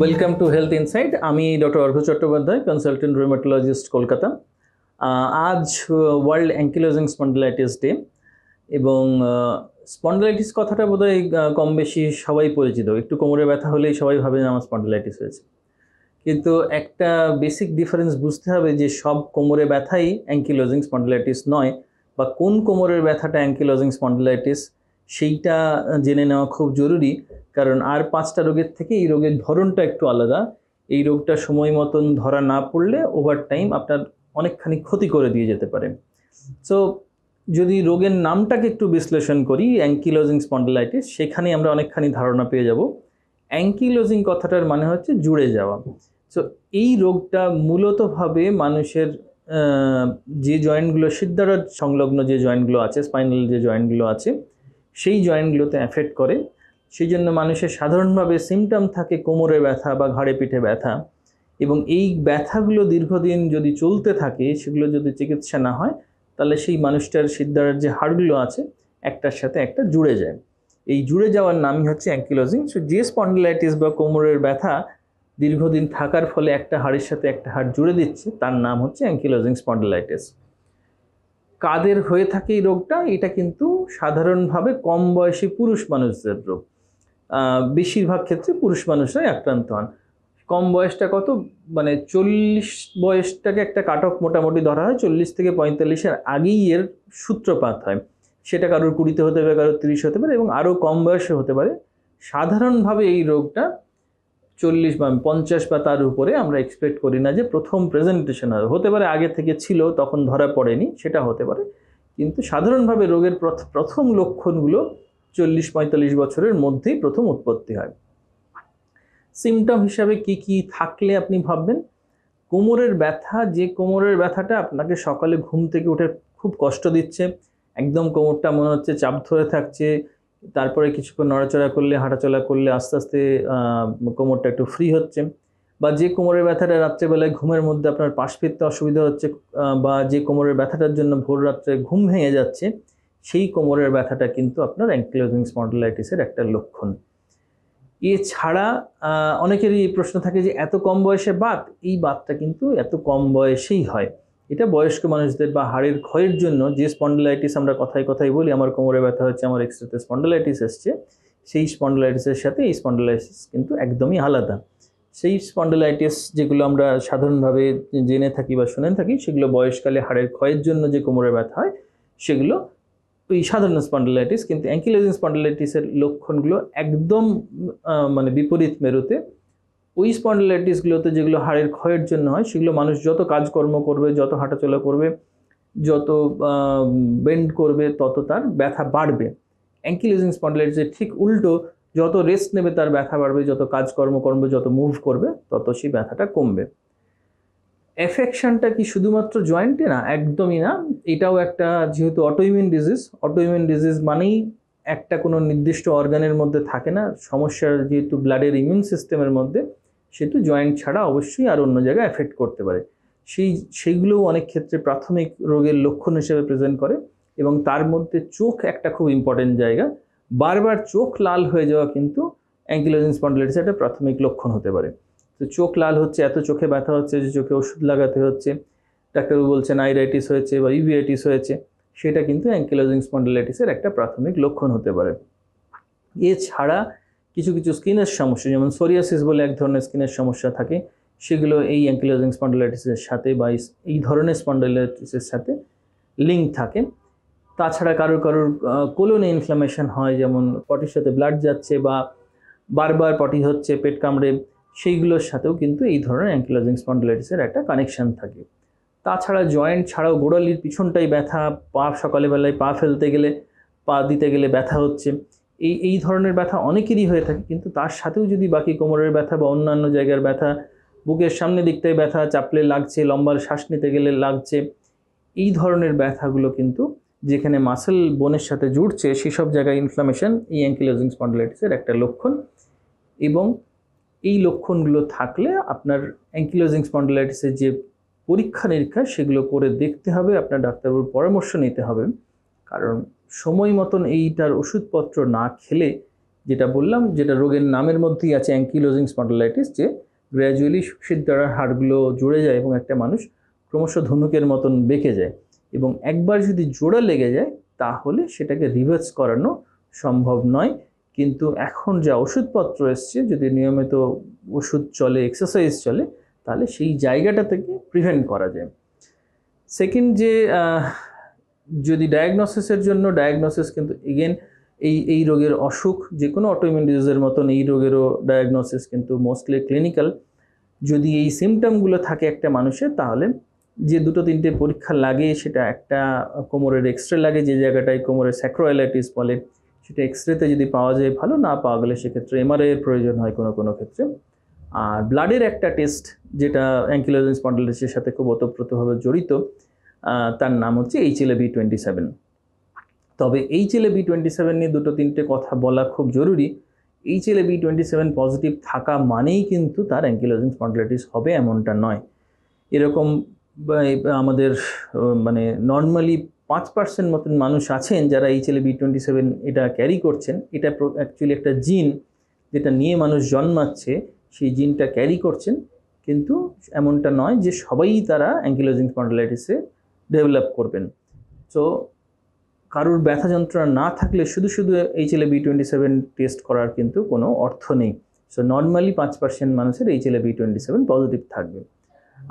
welcome to health insight আমি doctor Argha Chattopadhyay consultant rheumatologist Kolkata আজ world ankylosing spondylitis day এবং spondylitis কথাটা বোধ হয় কম বেশি সবাই পরিচিত একটু কোমরে ব্যথা হলেই সবাই ভাবে আমার স্পন্ডেলাইটিস হয়েছে কিন্তু একটা বেসিক ডিফারেন্স বুঝতে হবে যে সব কোমরে ব্যথাই অ্যাঙ্কিলোজিং স্পন্ডেলাইটিস নয় বা কোন কোমরের ব্যথাটা অ্যাঙ্কিলোজিং স্পন্ডেলাইটিস সেইটা জেনে নেওয়া খুব জরুরি কারণ আর পাঁচটা রোগের থেকে এই রোগের ধরনটা একটু আলাদা এই রোগটা সময় মতন ধরা না পড়লে ওভার টাইম আপনার অনেকখানি ক্ষতি করে দিয়ে যেতে পারে সো যদি রোগের নামটাকে একটু বিশ্লেষণ করি অ্যাঙ্কিলোজিং স্পন্ডেলাইটিস সেখানে আমরা অনেকখানি ধারণা পেয়ে যাব অ্যাঙ্কিলোজিং কথাটার মানে হচ্ছে জুড়ে যাওয়া সো এই রোগটা মূলতভাবে মানুষের যে জয়েন্টগুলো সিদ্ধারত সংলগ্ন যে জয়েন্টগুলো আছে স্পাইনাল যে জয়েন্টগুলো আছে সেই জয়েন্টগুলোতে অ্যাফেক্ট করে সেই জন্য মানুষের সাধারণভাবে সিমটম থাকে কোমরে ব্যথা বা ঘাড়ে পিঠে ব্যথা এবং এই ব্যথাগুলো দীর্ঘদিন যদি চলতে থাকে সেগুলো যদি চিকিৎসা না হয় তাহলে সেই মানুষটার সিদ্ধারার যে হাড়গুলো আছে একটার সাথে একটা জুড়ে যায় এই জুড়ে যাওয়ার নামই হচ্ছে অ্যাঙ্কিলোজিং সো যে স্পন্ডিলাইটিস বা কোমরের ব্যথা দীর্ঘদিন থাকার ফলে একটা হাড়ের সাথে একটা হাড় জুড়ে দিচ্ছে তার নাম হচ্ছে অ্যাঙ্কিলোজিং স্পন্ডিলাইটিস কাদের হয়ে থাকে এই রোগটা এটা কিন্তু সাধারণভাবে কম বয়সী পুরুষ মানুষদের রোগ বেশিরভাগ ক্ষেত্রে পুরুষ মানুষরাই আক্রান্ত হন কম বয়সটা কত মানে চল্লিশ বয়সটাকে একটা কাট অফ মোটামুটি ধরা হয় চল্লিশ থেকে পঁয়তাল্লিশের আগেই এর সূত্রপাত হয় সেটা কারোর কুড়িতে হতে পারে কারোর তিরিশ হতে পারে এবং আরও কম বয়সে হতে পারে সাধারণভাবে এই রোগটা চল্লিশ বা পঞ্চাশ বা তার উপরে আমরা এক্সপেক্ট করি না যে প্রথম প্রেজেন্টেশন হবে হতে পারে আগে থেকে ছিল তখন ধরা পড়েনি সেটা হতে পারে কিন্তু সাধারণভাবে রোগের প্রথম লক্ষণগুলো চল্লিশ পঁয়তাল্লিশ বছরের মধ্যেই প্রথম উৎপত্তি হয় সিমটম হিসাবে কি কি থাকলে আপনি ভাববেন কোমরের ব্যথা যে কোমরের ব্যথাটা আপনাকে সকালে ঘুম থেকে উঠে খুব কষ্ট দিচ্ছে একদম কোমরটা মনে হচ্ছে চাপ ধরে থাকছে তারপরে কিছুক্ষণ নড়াচড়া করলে হাঁটাচলা করলে আস্তে আস্তে কোমরটা একটু ফ্রি হচ্ছে বা যে কোমরের ব্যথাটা রাত্রেবেলায় ঘুমের মধ্যে আপনার পাশ ফিরতে অসুবিধা হচ্ছে বা যে কোমরের ব্যথাটার জন্য ভোর রাত্রে ঘুম ভেঙে যাচ্ছে সেই কোমরের ব্যথাটা কিন্তু আপনার অ্যাঙ্কিলোজিং স্পন্ডোলাইটিসের একটা লক্ষণ এছাড়া অনেকেরই এই প্রশ্ন থাকে যে এত কম বয়সে বাত এই বাতটা কিন্তু এত কম বয়সেই হয় এটা বয়স্ক মানুষদের বা হাড়ের ক্ষয়ের জন্য যে স্পন্ডিলাইটিস আমরা কথায় কথায় বলি আমার কোমরে ব্যথা হচ্ছে আমার এক্সট্রাতে স্পন্ডোলাইটিস এসছে সেই স্পন্ডিলাইটিসের সাথে এই স্পন্ডিলাইটিস কিন্তু একদমই আলাদা সেই স্পন্ডিলাইটিস যেগুলো আমরা সাধারণভাবে জেনে থাকি বা শুনে থাকি সেগুলো বয়সকালে হাড়ের ক্ষয়ের জন্য যে কোমরে ব্যথা হয় সেগুলো ওই সাধারণ স্পন্ডলাইটিস কিন্তু অ্যাঙ্কিলোজিং স্পন্ডলাইটিসের লক্ষণগুলো একদম মানে বিপরীত মেরুতে ওই স্পন্ডলাইটিসগুলোতে যেগুলো হাড়ের ক্ষয়ের জন্য হয় সেগুলো মানুষ যত কাজকর্ম করবে যত হাঁটাচলা করবে যত বেন্ড করবে তত তার ব্যথা বাড়বে অ্যাঙ্কিলোজিং স্পন্ডলাইটিসের ঠিক উল্টো যত রেস্ট নেবে তার ব্যথা বাড়বে যত কাজকর্ম করবে যত মুভ করবে তত সেই ব্যথাটা কমবে এফেকশনটা কি শুধুমাত্র জয়েন্টে না একদমই না এটাও একটা যেহেতু অটোইমিউন ডিজিজ অটোইমিউন ডিজিজ মানেই একটা কোনো নির্দিষ্ট অর্গানের মধ্যে থাকে না সমস্যার যেহেতু ব্লাডের ইমিউন সিস্টেমের মধ্যে সেহেতু জয়েন্ট ছাড়া অবশ্যই আর অন্য জায়গায় এফেক্ট করতে পারে সেই সেইগুলোও অনেক ক্ষেত্রে প্রাথমিক রোগের লক্ষণ হিসেবে প্রেজেন্ট করে এবং তার মধ্যে চোখ একটা খুব ইম্পর্টেন্ট জায়গা বারবার চোখ লাল হয়ে যাওয়া কিন্তু অ্যাঙ্কিলোজিন স্পন্ডলাইটিস একটা প্রাথমিক লক্ষণ হতে পারে তো চোখ লাল হচ্ছে এত চোখে ব্যথা হচ্ছে যে চোখে ওষুধ লাগাতে হচ্ছে ডাক্তারবাবু বলছেন আইরাইটিস হয়েছে বা ইউভিআইটিস হয়েছে সেটা কিন্তু অ্যাঙ্কিলোজিং স্পন্ডেলাইটিসের একটা প্রাথমিক লক্ষণ হতে পারে এছাড়া কিছু কিছু স্কিনের সমস্যা যেমন সোরিয়াসিস বলে এক ধরনের স্কিনের সমস্যা থাকে সেগুলো এই অ্যাঙ্কিলোজিং স্পন্ডেলাইটিসের সাথে বা এই ধরনের স্পন্ডেলাইটিসের সাথে লিঙ্ক থাকে তাছাড়া কারোর কারোর কোলনে ইনফ্লামেশন হয় যেমন পটির সাথে ব্লাড যাচ্ছে বা বারবার পটি হচ্ছে পেট কামড়ে সেইগুলোর সাথেও কিন্তু এই ধরনের অ্যাঙ্কিলজিং স্পন্ডলাইটিসের একটা কানেকশান থাকে তাছাড়া জয়েন্ট ছাড়াও গোড়ালির পিছনটাই ব্যথা পা সকালবেলায় পা ফেলতে গেলে পা দিতে গেলে ব্যথা হচ্ছে এই এই ধরনের ব্যথা অনেকেরই হয়ে থাকে কিন্তু তার সাথেও যদি বাকি কোমরের ব্যথা বা অন্যান্য জায়গার ব্যথা বুকের সামনে দিকটায় ব্যথা চাপলে লাগছে লম্বা শ্বাস নিতে গেলে লাগছে এই ধরনের ব্যথাগুলো কিন্তু যেখানে মাসেল বোনের সাথে জুড়ছে সেসব জায়গায় ইনফ্লামেশন এই অ্যাঙ্কিলোজিং স্পন্ডলাইটিসের একটা লক্ষণ এবং এই লক্ষণগুলো থাকলে আপনার অ্যাঙ্কিলোজিং স্পন্ডোলাইটিসের যে পরীক্ষা নিরীক্ষা সেগুলো করে দেখতে হবে আপনার ডাক্তারবাবুর পরামর্শ নিতে হবে কারণ সময় মতন এইটার ওষুধপত্র না খেলে যেটা বললাম যেটা রোগের নামের মধ্যেই আছে অ্যাঙ্কিলোজিং স্পন্ডিলাইটিস যে গ্র্যাজুয়ালি শীত দ্বারা হাড়গুলো জুড়ে যায় এবং একটা মানুষ ক্রমশ ধনুকের মতন বেঁকে যায় এবং একবার যদি জোড়া লেগে যায় তাহলে সেটাকে রিভার্স করানো সম্ভব নয় কিন্তু এখন যা ওষুধপত্র এসছে যদি নিয়মিত ওষুধ চলে এক্সারসাইজ চলে তাহলে সেই জায়গাটা থেকে প্রিভেন্ট করা যায় সেকেন্ড যে যদি ডায়াগনোসিসের জন্য ডায়াগনোসিস কিন্তু এগেন এই এই রোগের অসুখ যে কোনো অটোইমিউন ডিজিজের মতন এই রোগেরও ডায়াগনোসিস কিন্তু মোস্টলি ক্লিনিক্যাল যদি এই সিমটমগুলো থাকে একটা মানুষের তাহলে যে দুটো তিনটে পরীক্ষা লাগে সেটা একটা কোমরের এক্সরে লাগে যে জায়গাটায় কোমরের স্যাক্রোয়েলাইটিস বলে সেটা এক্স রেতে যদি পাওয়া যায় ভালো না পাওয়া গেলে সেক্ষেত্রে এমআরআইয়ের প্রয়োজন হয় কোনো কোনো ক্ষেত্রে আর ব্লাডের একটা টেস্ট যেটা অ্যাঙ্কিলোজেন্স স্পন্ডালাইসিসের সাথে খুব ওতপ্রোতভাবে জড়িত তার নাম হচ্ছে H L B twenty seven তবে H L B twenty seven নিয়ে দুটো তিনটে কথা বলা খুব জরুরি H L B twenty seven positive থাকা মানেই কিন্তু তার অ্যাঙ্কিলোজেন্স স্পন্ডালাইটিস হবে এমনটা নয় এরকম আমাদের মানে নর্মালি পাঁচ পার্সেন্ট মতন মানুষ আছেন যারা H L B twenty seven এটা ক্যারি করছেন এটা অ্যাকচুয়ালি একটা জিন যেটা নিয়ে মানুষ জন্মাচ্ছে সেই জিনটা ক্যারি করছেন কিন্তু এমনটা নয় যে সবাই তারা অ্যাঙ্কিলোজিং স্পন্ডালাইটিসে ডেভেলপ করবেন সো কারুর ব্যথা যন্ত্রণা না থাকলে শুধু শুধু HLA B twenty seven test করার কিন্তু কোনো অর্থ নেই সো নর্মালি পাঁচ পার্সেন্ট মানুষের HLA B twenty seven positive থাকবে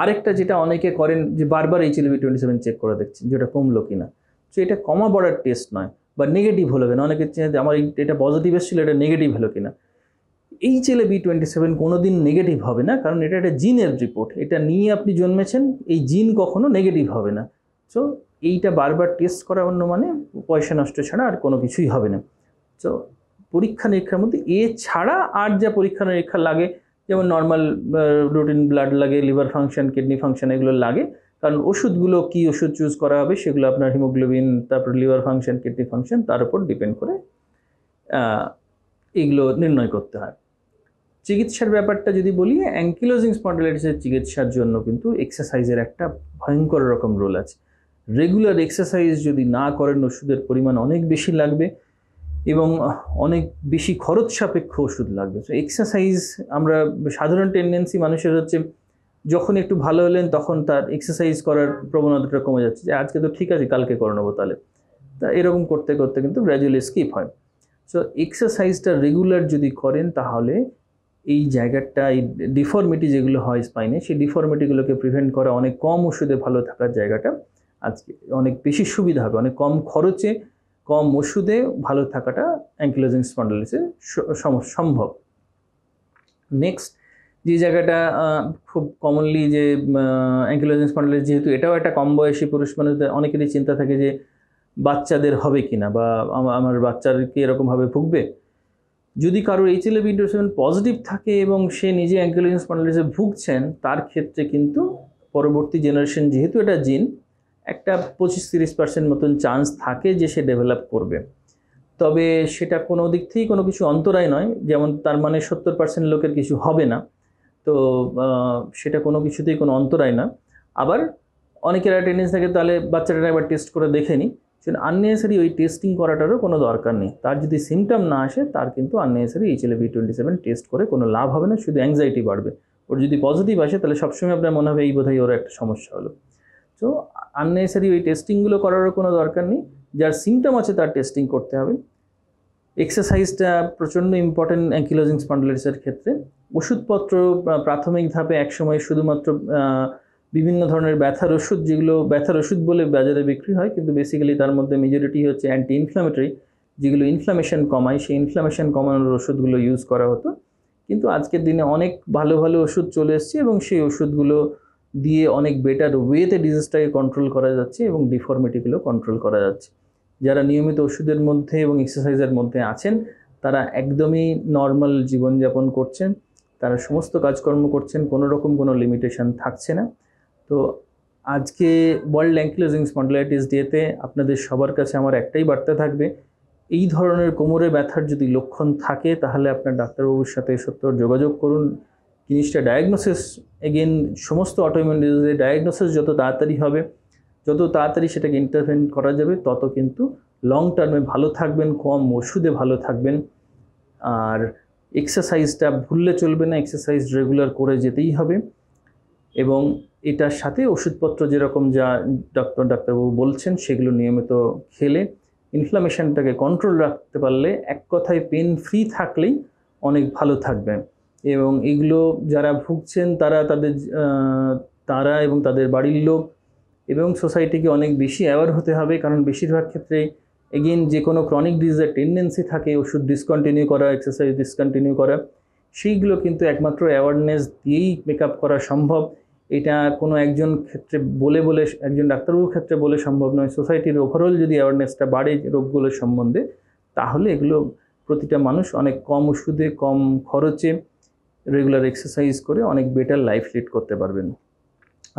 আরেকটা যেটা অনেকে করেন যে বারবার H L twenty seven check করে দেখছেন যেটা কমলো না সো এটা কমা বড়ার টেস্ট নয় বা নেগেটিভ হলো কিনা অনেকে আমার এটা পজিটিভ এসেছিলো এটা নেগেটিভ হলো কিনা H L B twenty seven কোনো দিন নেগেটিভ হবে না কারণ এটা একটা জিনের রিপোর্ট এটা নিয়ে আপনি জন্মেছেন এই জিন কখনো নেগেটিভ হবে না সো এইটা বারবার টেস্ট করা অন্য মানে পয়সা নষ্ট ছাড়া আর কোনো কিছুই হবে না সো পরীক্ষা নিরীক্ষার মধ্যে এ ছাড়া আর যা পরীক্ষা নিরীক্ষা লাগে যেমন নর্মাল রুটিন ব্লাড লাগে লিভার ফাংশন কিডনি ফাংশন এগুলো লাগে কারণ ওষুধগুলো কি ওষুধ চুজ করা হবে সেগুলো আপনার হিমোগ্লোবিন তারপর লিভার ফাংশন কিডনি ফাংশন তার উপর ডিপেন্ড করে এগুলো নির্ণয় করতে হয় চিকিৎসার ব্যাপারটা যদি বলি অ্যাঙ্কিলোজিং স্পন্ডালাইটিসের চিকিৎসার জন্য কিন্তু এক্সারসাইজের একটা ভয়ঙ্কর রকম রোল আছে রেগুলার এক্সারসাইজ যদি না করেন ওষুধের পরিমাণ অনেক বেশি লাগবে এবং অনেক বেশি খরচ সাপেক্ষ ওষুধ লাগবে তো এক্সারসাইজ আমরা সাধারণ টেন্ডেন্সি মানুষের হচ্ছে যখন একটু ভালো হলেন তখন তার এক্সারসাইজ করার প্রবণতাটা কমে যাচ্ছে যে আজকে তো ঠিক আছে কালকে করে নেবো তাহলে তা এরকম করতে করতে কিন্তু গ্র্যাজুয়ালি স্কিপ হয় সো এক্সারসাইজটা রেগুলার যদি করেন তাহলে এই জায়গাটা এই ডিফর্মিটি যেগুলো হয় স্পাইনে সেই ডিফর্মিটিগুলোকে প্রিভেন্ট করা অনেক কম ওষুধে ভালো থাকার জায়গাটা আজকে অনেক বেশি সুবিধা হবে অনেক কম খরচে কম ওষুধে ভালো থাকাটা অ্যাঙ্কিলোজিং স্পন্ডালিসে সম্ভব নেক্সট যে জায়গাটা খুব কমনলি যে অ্যাঙ্কিলোজিং স্পন্ডালিস যেহেতু এটাও একটা কম বয়সী পুরুষ মানুষদের অনেকেরই চিন্তা থাকে যে বাচ্চাদের হবে কি না বা আমার বাচ্চার কি এরকমভাবে ভুগবে যদি কারোর এইচএলএবি ইন্টারসেভেন পজিটিভ থাকে এবং সে নিজে অ্যাঙ্কিলোজিং স্পন্ডালিসে ভুগছেন তার ক্ষেত্রে কিন্তু পরবর্তী জেনারেশন যেহেতু এটা জিন একটা পঁচিশ তিরিশ পার্সেন্ট মতন চান্স থাকে যে সে ডেভেলপ করবে তবে সেটা কোনো দিক থেকেই কোনো কিছু অন্তরায় নয় যেমন তার মানে সত্তর পার্সেন্ট লোকের কিছু হবে না তো সেটা কোনো কিছুতেই কোনো অন্তরায় না আবার অনেকের অ্যাটেন্ডেন্স থাকে তাহলে বাচ্চাটা একবার টেস্ট করে দেখে নিই সেটা আননেসারি ওই টেস্টিং করাটারও কোনো দরকার নেই তার যদি সিমটম না আসে তার কিন্তু unnecessary HLV twenty seven test করে কোনো লাভ হবে না শুধু অ্যাংজাইটি বাড়বে ওর যদি পজিটিভ আসে তাহলে সবসময় আপনার মনে হবে এই বোধহয় ওর একটা সমস্যা হলো সো আননেসারি ওই টেস্টিংগুলো করারও কোনো দরকার নেই যার সিমটম আছে তার টেস্টিং করতে হবে এক্সারসাইজটা প্রচণ্ড ইম্পর্টেন্ট অ্যাঙ্কিলোজিং স্পন্ডলাইটিসের ক্ষেত্রে ওষুধপত্র প্রাথমিক ধাপে একসময় শুধুমাত্র বিভিন্ন ধরনের ব্যথার ওষুধ যেগুলো ব্যথার ওষুধ বলে বাজারে বিক্রি হয় কিন্তু বেসিক্যালি তার মধ্যে মেজরিটি হচ্ছে অ্যান্টি ইনফ্লামেটরি যেগুলো ইনফ্লামেশন কমায় সেই ইনফ্লামেশন কমানোর ওষুধগুলো ইউজ করা হতো কিন্তু আজকের দিনে অনেক ভালো ভালো ওষুধ চলে এসছে এবং সেই ওষুধগুলো দিয়ে অনেক বেটার ওয়েতে ডিজিজটাকে কন্ট্রোল করা যাচ্ছে এবং ডিফর্মিটিগুলো কন্ট্রোল করা যাচ্ছে যারা নিয়মিত ওষুধের মধ্যে এবং এক্সারসাইজের মধ্যে আছেন তারা একদমই নর্মাল জীবনযাপন করছেন তারা সমস্ত কাজকর্ম করছেন কোনো রকম কোনো লিমিটেশন থাকছে না তো আজকে ওয়ার্ল্ড অ্যাঙ্কিলোজিং স্পন্ডলাইটিস ডেতে আপনাদের সবার কাছে আমার একটাই বার্তা থাকবে এই ধরনের কোমরে ব্যথার যদি লক্ষণ থাকে তাহলে আপনার ডাক্তারবাবুর সাথে সত্য যোগাযোগ করুন জিনিসটা ডায়াগনোসিস এগেন সমস্ত অটোইমিউন ডিজিজের ডায়াগনোসিস যত তাড়াতাড়ি হবে যত তাড়াতাড়ি সেটাকে ইন্টারভেন করা যাবে তত কিন্তু লং টার্মে ভালো থাকবেন কম ওষুধে ভালো থাকবেন আর এক্সারসাইজটা ভুললে চলবে না এক্সারসাইজ রেগুলার করে যেতেই হবে এবং এটার সাথে ওষুধপত্র যেরকম যা ডক্টর ডাক্তারবাবু বলছেন সেগুলো নিয়মিত খেলে ইনফ্লামেশানটাকে কন্ট্রোল রাখতে পারলে এক কথায় পেন ফ্রি থাকলেই অনেক ভালো থাকবে এবং এগুলো যারা ভুগছেন তারা তাদের তারা এবং তাদের বাড়ির লোক এবং সোসাইটিকে অনেক বেশি অ্যাওয়ার হতে হবে কারণ বেশিরভাগ ক্ষেত্রে এগেন যে কোনো ক্রনিক ডিজিজের টেন্ডেন্সি থাকে ওষুধ ডিসকন্টিনিউ করা এক্সারসাইজ ডিসকন্টিনিউ করা সেইগুলো কিন্তু একমাত্র অ্যাওয়ারনেস দিয়েই মেক করা সম্ভব এটা কোনো একজন ক্ষেত্রে বলে বলে একজন ডাক্তারবাবুর ক্ষেত্রে বলে সম্ভব নয় সোসাইটির ওভারঅল যদি অ্যাওয়ারনেসটা বাড়ে রোগগুলোর সম্বন্ধে তাহলে এগুলো প্রতিটা মানুষ অনেক কম ওষুধে কম খরচে রেগুলার এক্সারসাইজ করে অনেক বেটার লাইফ লিড করতে পারবেন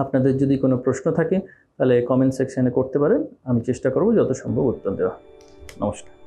আপনাদের যদি কোনো প্রশ্ন থাকে তাহলে কমেন্ট সেকশানে করতে পারেন আমি চেষ্টা করব যত সম্ভব উত্তর দেওয়া নমস্কার